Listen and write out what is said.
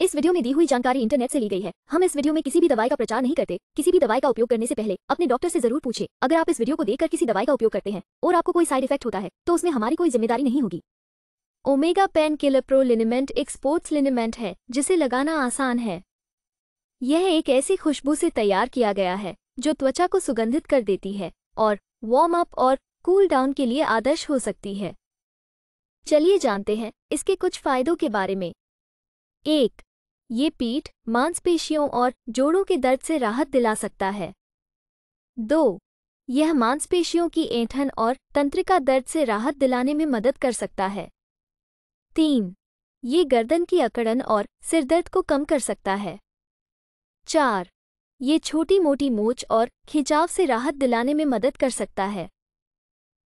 इस वीडियो में दी हुई जानकारी इंटरनेट से ली गई है हम इस वीडियो में किसी भी दवाई का प्रचार नहीं करते किसी भी दवाई का उपयोग करने से पहले अपने डॉक्टर से जरूर पूछे अगर आप इस वीडियो को देखकर किसी दवाई का उपयोग करते हैं और आपको कोई साइड इफेक्ट होता है तो उसमें हमारी कोई जिम्मेदारी नहीं होगी Omega pain killer pro liniment एक स्पोर्ट्स लिनिमेंट है जिसे लगाना आसान है यह एक ऐसी खुशबू से तैयार किया गया है जो त्वचा को सुगंधित कर देती है और वार्म अप और कूल डाउन के लिए आदर्श हो सकती है चलिए जानते हैं इसके कुछ फायदों के बारे में एक ये पीठ मांसपेशियों और जोड़ों के दर्द से राहत दिला सकता है दो यह मांसपेशियों की ऐंठन और तंत्रिका दर्द से राहत दिलाने में मदद कर सकता है तीन ये गर्दन की अकड़न और सिरदर्द को कम कर सकता है चार ये छोटी मोटी मोच और खिंचाव से राहत दिलाने में मदद कर सकता है